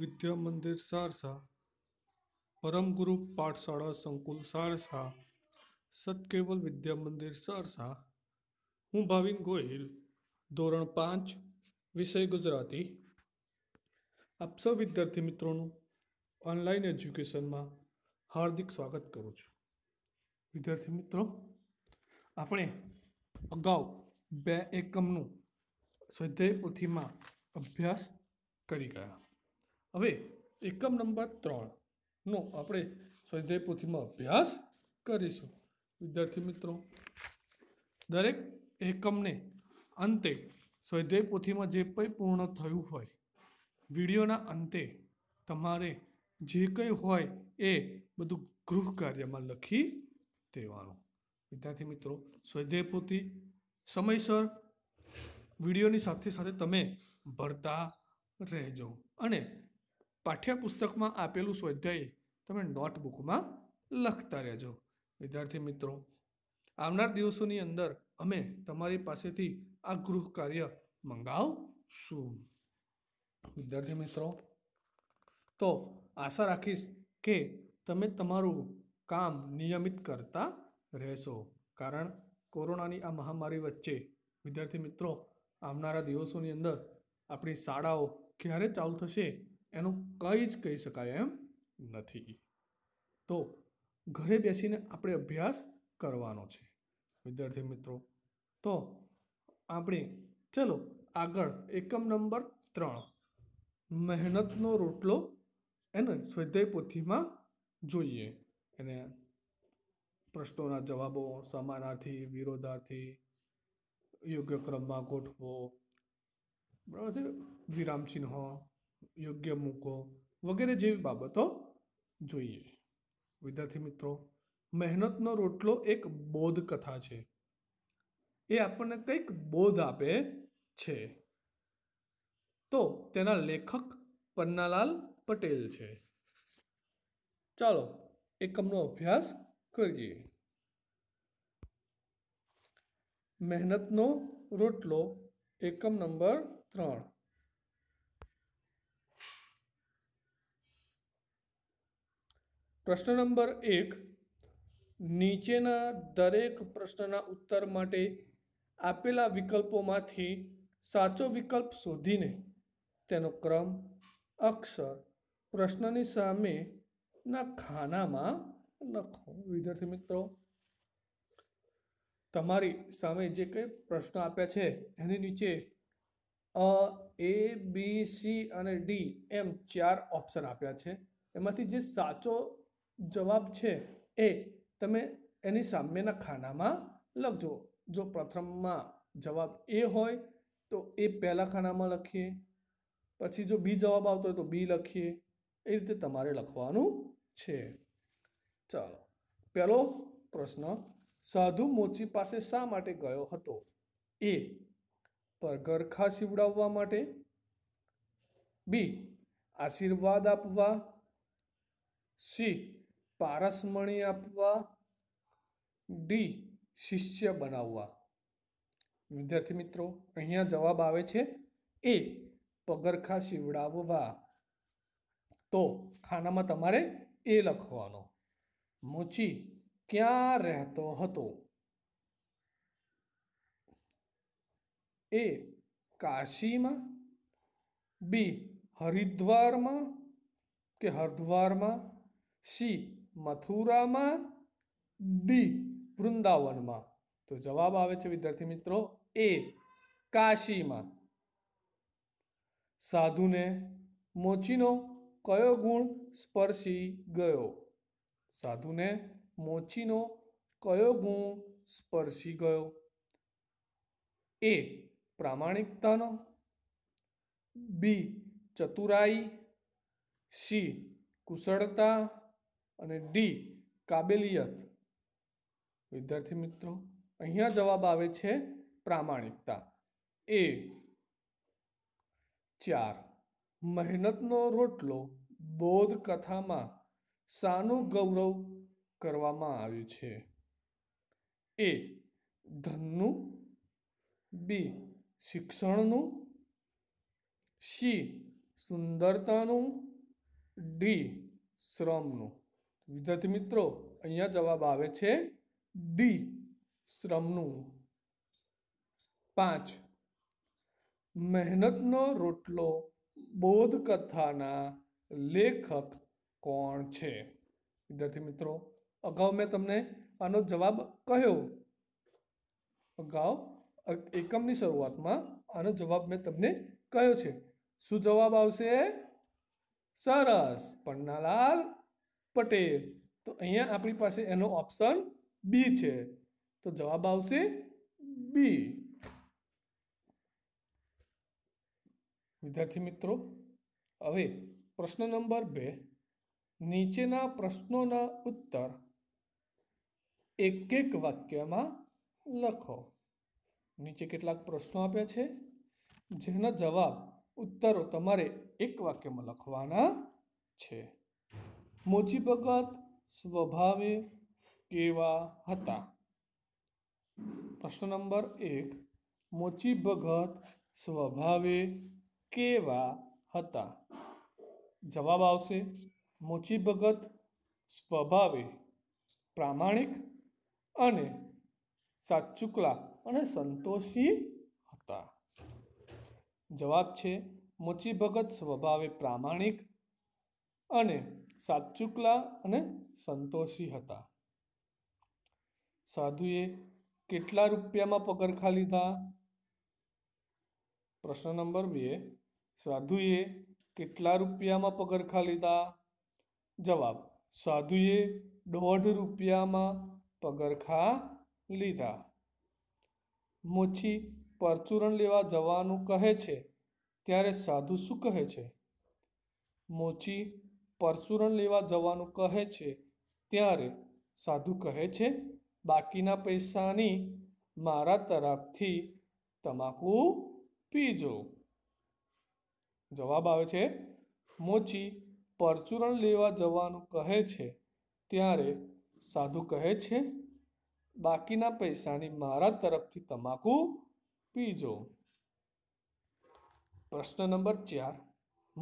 વિદ્યા મંદિર સારસા પરમગુરુ પાઠશાળા સંકુલ સારસા સતકેવલ વિદ્યા મંદિર સારસા હું ભાવિન ગોહિલ ધોરણ પાંચ વિષય ગુજરાતી આપ સૌ વિદ્યાર્થી મિત્રોનું ઓનલાઈન એજ્યુકેશનમાં હાર્દિક સ્વાગત કરું છું વિદ્યાર્થી મિત્રો આપણે અગાઉ બે એકમનું સ્વાધ્યાય પોથીમાં અભ્યાસ કરી ગયા હવે એકમ નંબર ત્રણનો આપણે સ્વાધ્યાય પોથીમાં અભ્યાસ કરીશું વિદ્યાર્થી મિત્રો દરેક એકમને અંતે સ્વાધ્યાય પોથીમાં જે કંઈ પૂર્ણ થયું હોય વિડીયોના અંતે તમારે જે કંઈ હોય એ બધું ગૃહ કાર્યમાં લખી દેવાનું વિદ્યાર્થી મિત્રો સ્વાધ્યાય પોથી સમયસર વિડીયોની સાથે સાથે તમે ભરતા રહેજો અને પાઠ્યપુસ્તકમાં આપેલું સ્વાધ્યાય તમે નોટબુકમાં લખતા રહેજો વિદ્યાર્થી મિત્રો આવનાર દિવસોની અંદર અમે તમારી પાસેથી આ ગૃહ કાર્ય મંગાવશું વિદ્યાર્થી મિત્રો તો આશા રાખીશ કે તમે તમારું કામ નિયમિત કરતા રહેશો કારણ કોરોનાની આ મહામારી વચ્ચે વિદ્યાર્થી મિત્રો આવનારા દિવસોની અંદર આપણી શાળાઓ ક્યારે ચાલુ થશે એનું કંઈ જ કહી શકાય એમ નથી તો ઘરે બેસીને આપણે અભ્યાસ કરવાનો છે વિદ્યાર્થી મિત્રો તો આપણે ચલો આગળ એકમ નંબર ત્રણ મહેનતનો રોટલો એને સ્વાધ્યાય પોથીમાં જોઈએ એને પ્રશ્નોના જવાબો સમાનાર્થી વિરોધાર્થી યોગ્ય ક્રમમાં ગોઠવો બરાબર છે વિરામચિહ્નો યોગ્ય મૂકો વગેરે જેવી બાબતો જોઈએ વિદ્યાર્થી મિત્રો મહેનતનો રોટલો એક બોધ કથા છે એ આપણને કંઈક બોધ આપે છે તો તેના લેખક પન્નાલાલ પટેલ છે ચાલો એકમનો અભ્યાસ કરીએ મહેનતનો રોટલો એકમ નંબર ત્રણ પ્રશ્ન નંબર એક નીચેના દરેક પ્રશ્નના ઉત્તર માટે આપેલા વિકલ્પોમાંથી સાચો વિકલ્પ શોધીને તેનો ક્રમ અક્ષર પ્રશ્નની સામેના ખાનામાં લખો વિદ્યાર્થી મિત્રો તમારી સામે જે કંઈ પ્રશ્નો આપ્યા છે એની નીચે અ એ બી સી અને ડી એમ ચાર ઓપ્શન આપ્યા છે એમાંથી જે સાચો જવાબ છે એ તમે એની સામેના ખાનામાં લખજો જો પ્રથમમાં જવાબ એ હોય તો એ પહેલા ખાનામાં લખીએ પછી જો બી જવાબ આવતો હોય તો બી લખીએ એ રીતે તમારે લખવાનું છે ચાલો પહેલો પ્રશ્ન સાધુ મોચી પાસે શા માટે ગયો હતો એ પર ગરખા સીવડાવવા માટે બી આશીર્વાદ આપવા સી પારસમણી આપવા ડી શિષ્ય બનાવવા વિદ્યાર્થી મિત્રો અહીંયા જવાબ આવે છે એ પગરખા શીવડાવવા તો ખાનામાં તમારે એ લખવાનો મોચી ક્યાં રહેતો હતો એ કાશીમાં બી હરિદ્વારમાં કે હરદ્વારમાં સી મથુરામાં ડી વૃંદાવનમાં તો જવાબ આવે છે વિદ્યાર્થી મિત્રો એ કાશીમાં સાધુને મોચીનો કયો ગુણ સ્પર્શી ગયો સાધુને મોચીનો કયો ગુણ સ્પર્શી ગયો એ પ્રામાણિકતાનો બી ચતુરાઈ સી કુશળતા અને ડી કાબેલિયત વિદ્યાર્થી મિત્રો અહીંયા જવાબ આવે છે પ્રામાણિકતા એ ચાર મહેનતનો રોટલો બોધ કથામાં શાનું ગૌરવ કરવામાં આવ્યું છે એ ધનનું બી શિક્ષણનું સી સુંદરતાનું ડી શ્રમનું વિદ્યાર્થી મિત્રો અહીંયા જવાબ આવે છે ડી શ્રમનું પાંચ મહેનતનો રોટલો બોધકથાના લેખક કોણ છે વિદ્યાર્થી મિત્રો અગાઉ મેં તમને આનો જવાબ કહ્યો અગાઉ એકમની શરૂઆતમાં આનો જવાબ મેં તમને કહ્યો છે શું જવાબ આવશે સરસ પન્નાલાલ પટેલ તો અહીંયા આપણી પાસે એનો ઓપ્શન બી છે તો જવાબ આવશે બી વિદ્યાર્થી મિત્રો હવે પ્રશ્ન નંબર બે નીચેના પ્રશ્નોના ઉત્તર એક એક વાક્યમાં લખો નીચે કેટલાક પ્રશ્નો આપ્યા છે જેના જવાબ ઉત્તરો તમારે એક વાક્યમાં લખવાના છે મોચી ભગત સ્વભાવે કેવા હતા પ્રશ્ન નંબર એક મોચી ભગત સ્વભાવે કેવા હતા જવાબ આવશે મોચી ભગત સ્વભાવે પ્રામાણિક અને સાચુકલા અને સંતોષી હતા જવાબ છે મોચી ભગત સ્વભાવે પ્રામાણિક અને સાચુકલા અને સંતોષી હતા સાધુએ કેટલા રૂપિયામાં પગરખા લીધા પ્રશ્ન નંબર બે સાધુએ કેટલા રૂપિયામાં પગરખા લીધા જવાબ સાધુએ દોઢ રૂપિયામાં પગરખા લીધા મોછી પરચુરણ લેવા જવાનું કહે છે ત્યારે સાધુ શું કહે છે મોચી પરશુરણ લેવા જવાનું કહે છે ત્યારે સાધુ કહે છે બાકીના પૈસાની મારા તરફથી તમાકુ પીજો જવાબ આવે છે મોચી પરચુરણ લેવા જવાનું કહે છે ત્યારે સાધુ કહે છે બાકીના પૈસાની મારા તરફથી તમાકુ પીજો પ્રશ્ન નંબર ચાર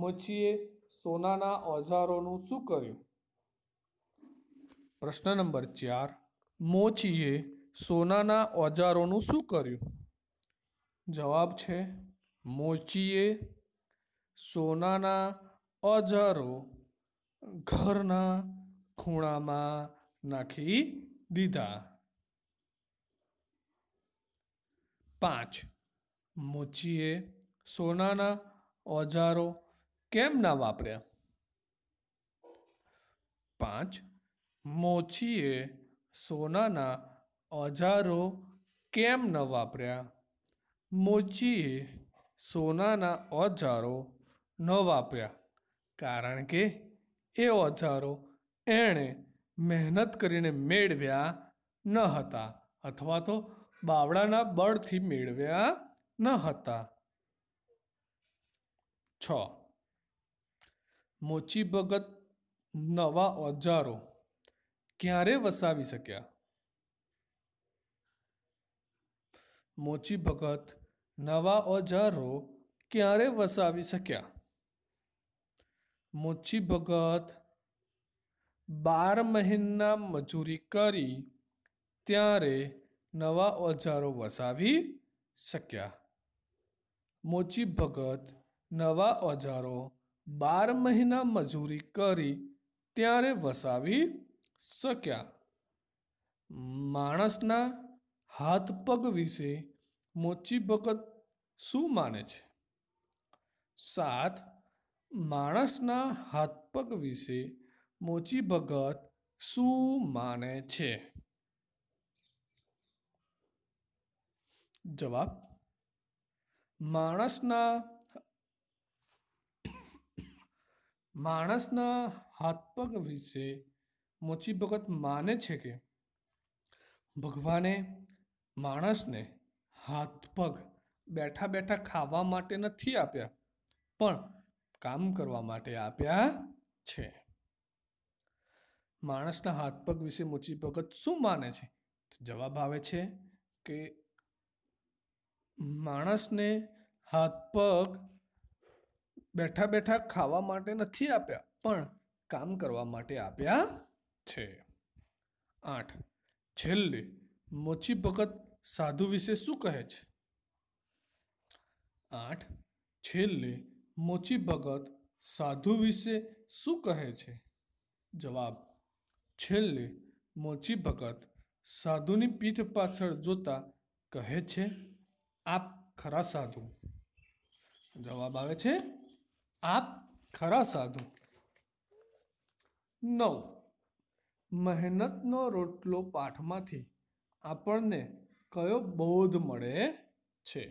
મોચીએ સોનાના ઓઝારોનું શું કર્યું પ્રશ્ન નંબર ચાર મોચીએ સોનાના ઓજારોનું શું કર્યું જવાબ છે મોચીએ સોનાના ઓજારો ઘરના ખૂણામાં નાખી દીધા પાંચ મોચીએ સોનાના ઓજારો કેમ ના વાપર્યા પાંચ મોચીએ સોનાના ઓજારો કેમ ન વાપર્યા મોચીએ સોનાના ઓજારો ન વાપર્યા કારણ કે એ ઓજારો એણે મહેનત કરીને મેળવ્યા ન હતા અથવા તો બાવડાના બળથી મેળવ્યા ન હતા છ મોચી ભગત નવા ઓજારો ક્યારે વસાવી શક્યા મોચી ભગત નવા ઓજારો ક્યારે વસાવી શક્યા મોચી ભગત બાર મહિના મજૂરી કરી ત્યારે નવા ઓજારો વસાવી શક્યા મોચી ભગત નવા ઓજારો બાર મહિના મજૂરી કરી ત્યારે વસાવી શક્યા માણસના હાથ પગ વિશે મોચી ભગત શું માને છે સાત માણસના હાથ પગ વિશે મોચી ભગત શું માને છે જવાબ માણસના માણસના હાથ પગ વિશે મોચી ભગત માને છે કે ભગવાને માણસને હાથ પગ બેઠા બેઠા ખાવા માટે નથી આપ્યા પણ કામ કરવા માટે આપ્યા છે માણસના હાથ પગ વિશે મોચી ભગત શું માને છે જવાબ આવે છે કે માણસને હાથ પગ બેઠા બેઠા ખાવા માટે નથી આપ્યા પણ કામ કરવા માટે આપ્યા છે આઠ છેલ્લે મોચી ભગત સાધુ વિશે શું કહે છે આઠ છેલ્લે મોચી ભગત સાધુ વિશે શું કહે છે જવાબ છેલ્લે મોચી ભગત સાધુની પીઠ પાછળ જોતા કહે છે આપ ખરા સાધુ જવાબ આવે છે આપ ખરા સાધુ નવ મહેનતનો રોટલો પાઠમાંથી આપણને કયો બોધ મળે છે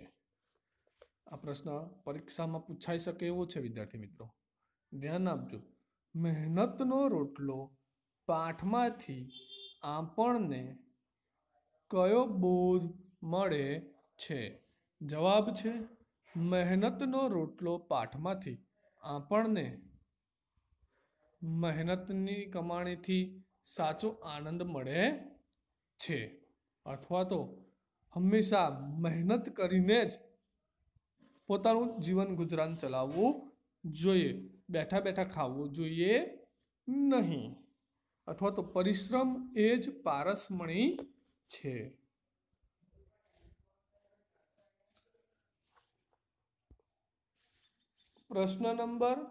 આ પ્રશ્ન પરીક્ષામાં પૂછાઈ શકે એવો છે વિદ્યાર્થી મિત્રો ધ્યાન આપજો મહેનતનો રોટલો પાઠમાંથી આપણને કયો બોધ મળે છે જવાબ છે મહેનતનો રોટલો પાઠમાંથી આપણને મહેનતની કમાણીથી સાચો આનંદ મળે છે અથવા તો હંમેશા મહેનત કરીને જ પોતાનું જીવન ગુજરાન ચલાવવું જોઈએ બેઠા બેઠા ખાવું જોઈએ નહીં અથવા તો પરિશ્રમ એ જ પારસમણી છે प्रश्न नंबर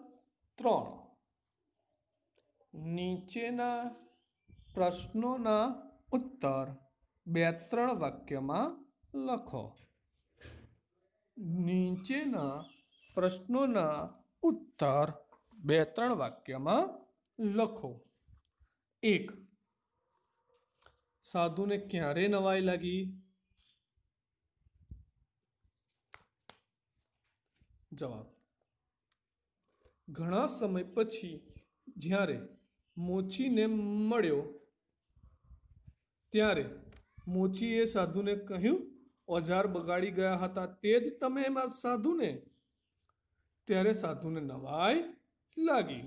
त्र नीचे प्रश्नों उत्तर बे त्र वाक्य में लखो नीचे प्रश्नों उत्तर बे त्र वाक्य में लखो एक साधु ने क्य नवाई लगी जवाब ઘણા સમય પછી જ્યારે મોચીને મળ્યો ત્યારે મોચીએ સાધુને કહ્યું ઓજાર બગાડી ગયા હતા તે જ તમે એમાં સાધુને ત્યારે સાધુને નવાઈ લાગી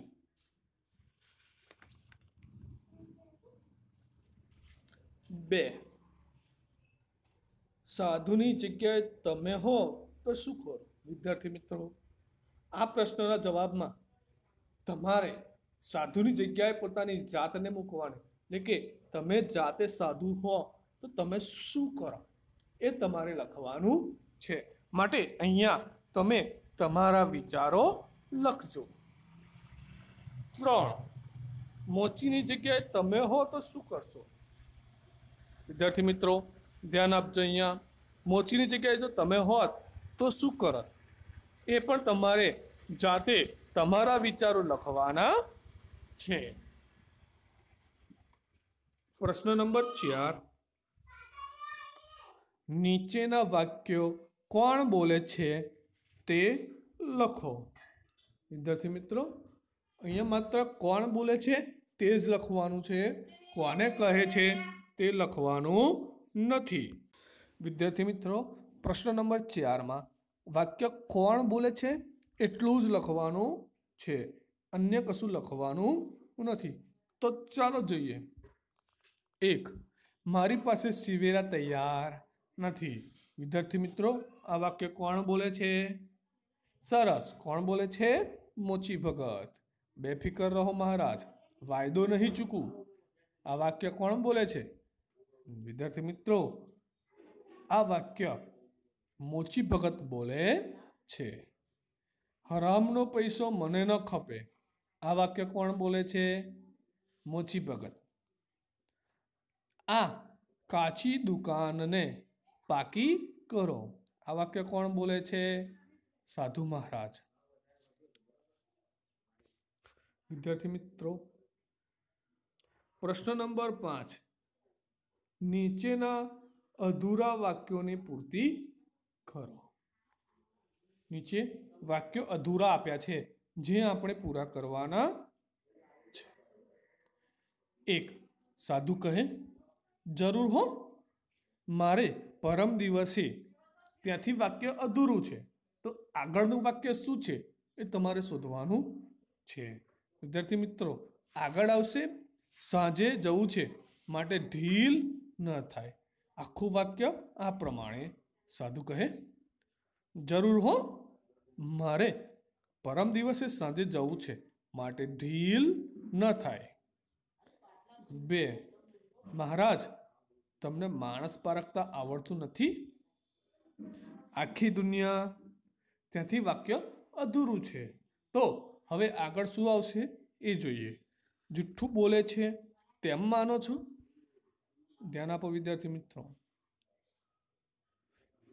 બે સાધુની જગ્યાએ તમે હો તો શું કરો વિદ્યાર્થી મિત્રો આ પ્રશ્નના જવાબમાં તમારે સાધુની જગ્યાએ પોતાની જાતને મૂકવાની એટલે કે તમે જાતે સાધુ હો તો તમે શું કરો એ તમારે લખવાનું છે માટે અહીંયા તમે તમારા વિચારો લખજો ત્રણ મોચીની જગ્યાએ તમે હો તો શું કરશો વિદ્યાર્થી મિત્રો ધ્યાન આપજો અહીંયા મોચીની જગ્યાએ જો તમે હોત તો શું કરત એ પણ તમારે જાતે તમારા વિચારો લખવાના છે પ્રશ્ન નંબર ચાર નીચેના વાક્યો કોણ બોલે છે તે લખો વિદ્યાર્થી મિત્રો અહીંયા માત્ર કોણ બોલે છે તે જ લખવાનું છે કોને કહે છે તે લખવાનું નથી વિદ્યાર્થી મિત્રો પ્રશ્ન નંબર ચારમાં વાક્ય કોણ બોલે છે એટલું જ લખવાનું છે અન્ય કશું લખવાનું નથી તો ચાલો જોઈએ એક મારી પાસે સિવેરા તૈયાર નથી વિદ્યાર્થી મિત્રો આ વાક્ય કોણ બોલે છે સરસ કોણ બોલે છે મોચી ભગત બેફિકર રહો મહારાજ વાયદો નહીં ચૂકવું આ વાક્ય કોણ બોલે છે વિદ્યાર્થી મિત્રો આ વાક્ય મોચી ભગત બોલે છે હરામનો પૈસો મને ન ખપે આ વાક્ય કોણ બોલે છે મોચી ભગત આ કાચી દુકાનને પાકી કરો આ વાક્ય કોણ બોલે છે સાધુ મહારાજ વિદ્યાર્થી મિત્રો પ્રશ્ન નંબર પાંચ નીચેના અધૂરા વાક્યોની પૂર્તિ ખરો નીચે વાક્યો અધૂરા આપ્યા છે જે આપણે પૂરા કરવાના છે એક સાધુ કહે જરૂર હો મારે પરમ દિવસે ત્યાંથી વાક્ય અધૂરું છે તો આગળનું વાક્ય શું છે એ તમારે શોધવાનું છે વિદ્યાર્થી મિત્રો આગળ આવશે સાંજે જવું છે માટે ઢીલ ન થાય આખું વાક્ય આ પ્રમાણે સાધુ કહે જરૂર હો મારે પરમ દિવસે સાંજે જવું છે માટે ઢીલ ન થાય બે મહારાજ તમને માણસ પારખતા આવડતું નથી આખી દુનિયા ત્યાંથી વાક્ય અધૂરું છે તો હવે આગળ શું આવશે એ જોઈએ જુઠ્ઠું બોલે છે તેમ માનો છો ધ્યાન આપો વિદ્યાર્થી મિત્રો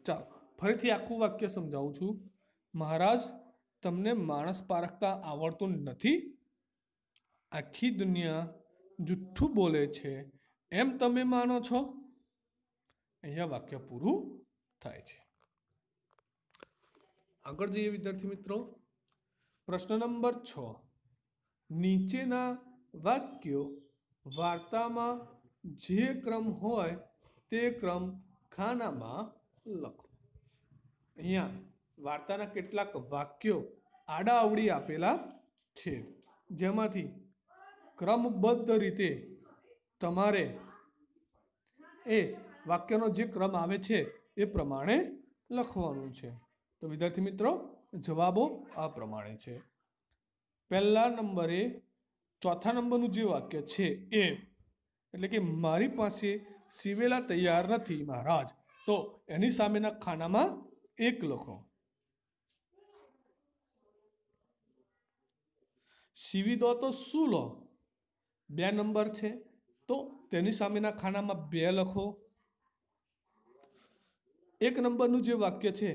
ચાલો ફરીથી આખું વાક્ય સમજાવું છું મહારાજ તમને માણસ પારખતા આવડતું નથી આખી દુનિયા જુઠ્ઠું બોલે છે એમ તમે માનો છો અહીંયા વાક્ય પૂરું થાય છે આગળ જઈએ વિદ્યાર્થી મિત્રો પ્રશ્ન નંબર છ નીચેના વાક્યો વાર્તામાં જે ક્રમ હોય તે ક્રમ ખાનામાં લખો અહીંયા વાર્તાના કેટલાક વાક્યો આડા અવડી આપેલા છે જેમાંથી ક્રમબદ્ધ રીતે તમારે એ વાક્યનો જે ક્રમ આવે છે એ પ્રમાણે લખવાનું છે તો વિદ્યાર્થી મિત્રો જવાબો આ પ્રમાણે છે પહેલા નંબરે ચોથા નંબરનું જે વાક્ય છે એ એટલે કે મારી પાસે સીવેલા તૈયાર નથી મહારાજ તો એની સામેના ખાનામાં એક લખો સીવી દો તો શું લો બે નંબર છે તો તેની સામેના ખાનામાં બે લખો એક નંબરનું જે વાક્ય છે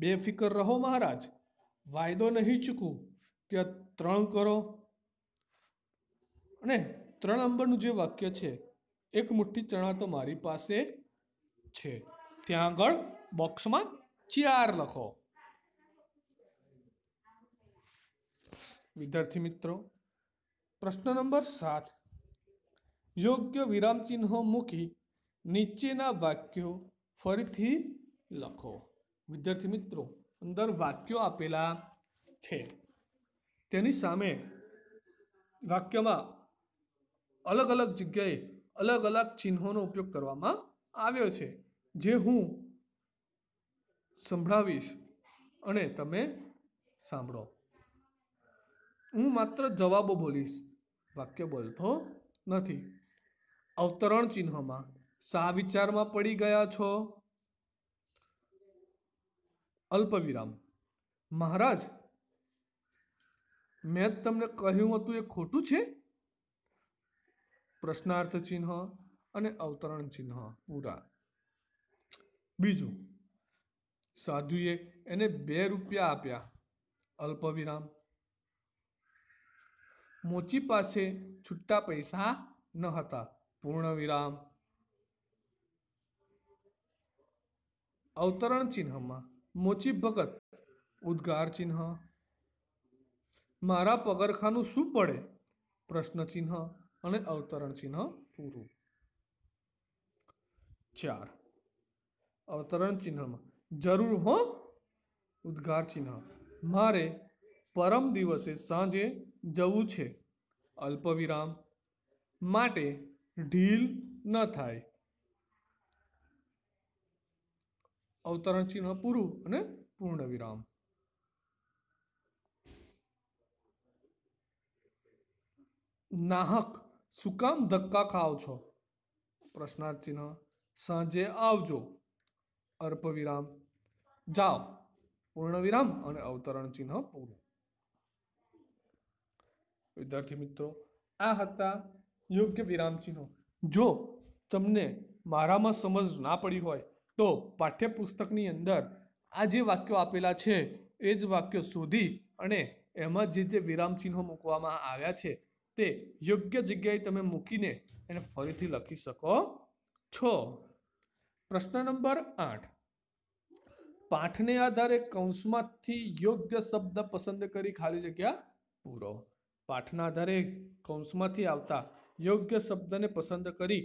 બે ફિકર રહો મહારાજ વાયદો નહીં ચૂકવું ત્યાં ત્રણ કરો અને ત્રણ નંબરનું જે વાક્ય છે એક મુઠ્ઠી ચણા તો મારી પાસે છે ત્યાં આગળ બોક્સમાં ચાર લખો વિદ્યાર્થી મિત્રો પ્રશ્ન નંબર સાત યોગ્ય વિરામ ચિહ્નો મૂકી નીચેના વાક્યો ફરીથી લખો વિદ્યાર્થી મિત્રો અંદર વાક્યો આપેલા છે તેની સામે વાક્યમાં અલગ અલગ જગ્યાએ અલગ અલગ ચિહ્નોનો ઉપયોગ કરવામાં આવ્યો છે જે હું સંભળાવીશ અને તમે સાંભળો હું માત્ર જવાબો બોલીશ વાક્ય બોલતો નથી અવતરણ ચિહ્નમાં સા વિચારમાં પડી ગયા છો અલ્પવિરામ મહારાજ મેં તમને કહ્યું હતું એ ખોટું છે પ્રશ્નાર્થ ચિહ્ન અને અવતરણ ચિહ્ન પૂરા બીજું સાધુએ એને બે રૂપિયા આપ્યા અલ્પવિરામ મોચી પાસે છૂટતા પૈસા ન હતા પૂર્ણ વિરામ અવતરણ ચિહ્નમાં મોચી ભગત ઉદ્ગાર ચિહ્ન મારા પગરખાનું શું પડે પ્રશ્ન ચિહ્ન અને અવતરણ ચિહ્ન પૂરું ચાર અવતરણ ચિહ્નમાં જરૂર હો ઉદ્ગાર ચિહ્ન મારે પરમ દિવસે સાંજે જવું છે અલ્પવિરામ માટે ઢીલ ન થાય અવતરણ ચિહ્ન પૂરું અને પૂર્ણ વિરામ નાહક શું કામ ધક્કા ખાઓ છો પ્રશ્નાર્થ ચિહ્ન સાંજે આવજો અર્પવિરામ જાઓ પૂર્ણવિરામ અને અવતરણ ચિહ્ન પૂરું વિદ્યાર્થી મિત્રો આ હતા યોગ્ય વિરામ ચિહ્નો જો તમને મારામાં સમજ ના પડી હોય તો પાઠ્યપુસ્તકની અંદર આ જે વાક્યો આપેલા છે એ જ વાક્યો શોધી અને એમાં જે જે વિરામ ચિહ્નો મૂકવામાં આવ્યા છે તે યોગ્ય જગ્યાએ તમે મૂકીને એને ફરીથી લખી શકો છો પ્રશ્ન નંબર આઠ પાઠને આધારે કૌંસમાંથી યોગ્ય શબ્દ પસંદ કરી ખાલી જગ્યા પૂરો પાઠના આધારે કૌંસમાંથી આવતા યોગ્ય શબ્દને પસંદ કરી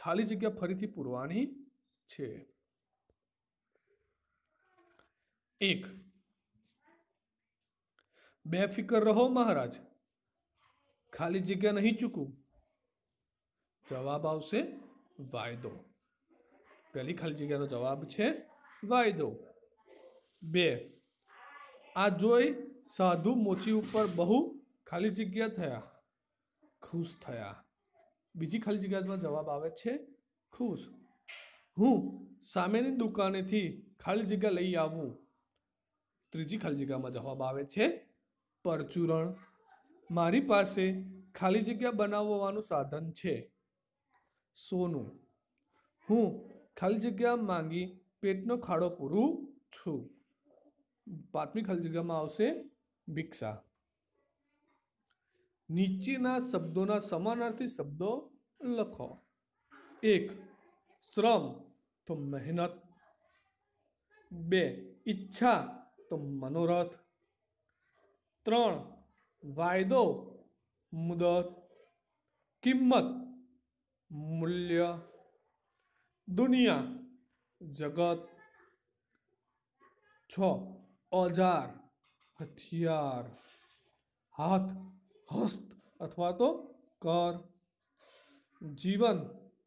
ખાલી જગ્યા ફરીથી પૂરવાની છે એક બે ફિકર રહો મહારાજ ખાલી જગ્યા નહીં ચૂકવું જવાબ આવશે વાયદો પહેલી ખાલી જગ્યાનો જવાબ છે વાયદો બે આ જોઈ સાધુ મોચી ઉપર બહુ ખાલી જગ્યા થયા ખુશ થયા બીજી ખાલી જગ્યામાં જવાબ આવે છે ખુશ હું સામેની દુકાનેથી ખાલી જગ્યા લઈ આવું ત્રીજી ખાલી જગ્યામાં જવાબ આવે છે પરચુરણ મારી પાસે ખાલી જગ્યા બનાવવાનું સાધન છે સોનું હું खाली जगह मांगी पेट न खाड़ो पूरु छू पांचमी खाली जगह में आिक्षा नीचे शब्दों समानार्थी शब्दों लखो एक श्रम तो मेहनत बे इच्छा तो मनोरथ त्र वायदो मुदत किमत मूल्य દુનિયા જગત છ ઓજાર હથિયાર હાથ હસ્ત અથવા તો કર જીવન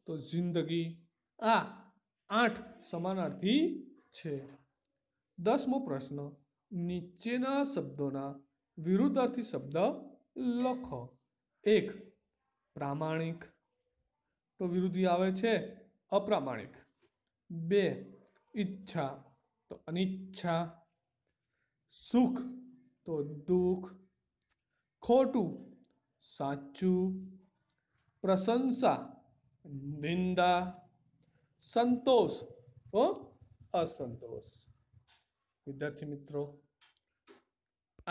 તો જિંદગી આ આઠ સમાનાર્થી છે દસમો પ્રશ્ન નીચેના શબ્દોના વિરુદ્ધાર્થી શબ્દ લખો એક પ્રામાણિક તો વિરુદ્ધિ આવે છે અપ્રામાણિક બે ઈચ્છા તો અનિચ્છા સુખ તો દુઃખ ખોટું સાચું પ્રશંસા નિંદા સંતોષ ઓ અસંતોષ વિદ્યાર્થી મિત્રો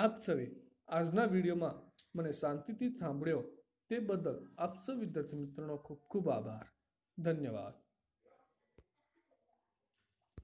આપ સવે આજના વિડીયોમાં મને શાંતિથી સાંભળ્યો તે બદલ આપ સૌ વિદ્યાર્થી મિત્રોનો ખૂબ ખૂબ આભાર ધન્યવાદ